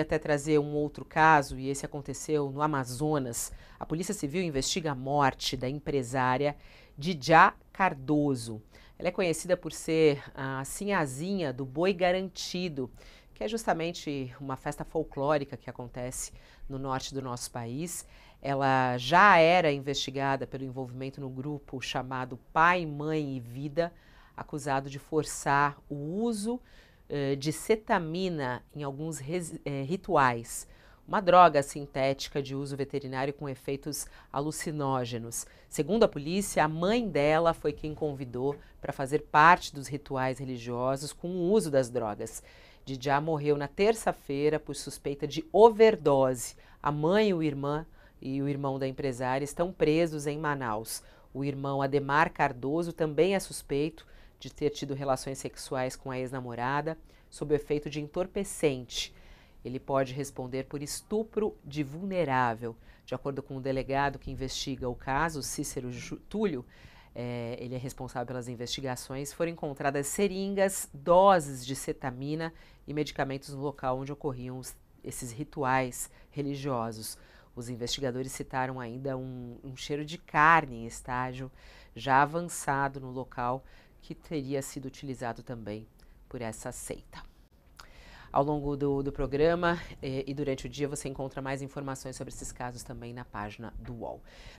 até trazer um outro caso, e esse aconteceu no Amazonas. A Polícia Civil investiga a morte da empresária Didiá Cardoso. Ela é conhecida por ser a sinhazinha do Boi Garantido, que é justamente uma festa folclórica que acontece no norte do nosso país. Ela já era investigada pelo envolvimento no grupo chamado Pai, Mãe e Vida, acusado de forçar o uso eh, de cetamina em alguns eh, rituais, uma droga sintética de uso veterinário com efeitos alucinógenos. Segundo a polícia, a mãe dela foi quem convidou para fazer parte dos rituais religiosos com o uso das drogas. Didiá morreu na terça-feira por suspeita de overdose. A mãe e o irmão e o irmão da empresária estão presos em Manaus. O irmão Ademar Cardoso também é suspeito de ter tido relações sexuais com a ex-namorada sob o efeito de entorpecente. Ele pode responder por estupro de vulnerável. De acordo com o delegado que investiga o caso, Cícero Túlio, é, ele é responsável pelas investigações, foram encontradas seringas, doses de cetamina e medicamentos no local onde ocorriam os, esses rituais religiosos. Os investigadores citaram ainda um, um cheiro de carne em estágio já avançado no local que teria sido utilizado também por essa seita. Ao longo do, do programa eh, e durante o dia você encontra mais informações sobre esses casos também na página do UOL.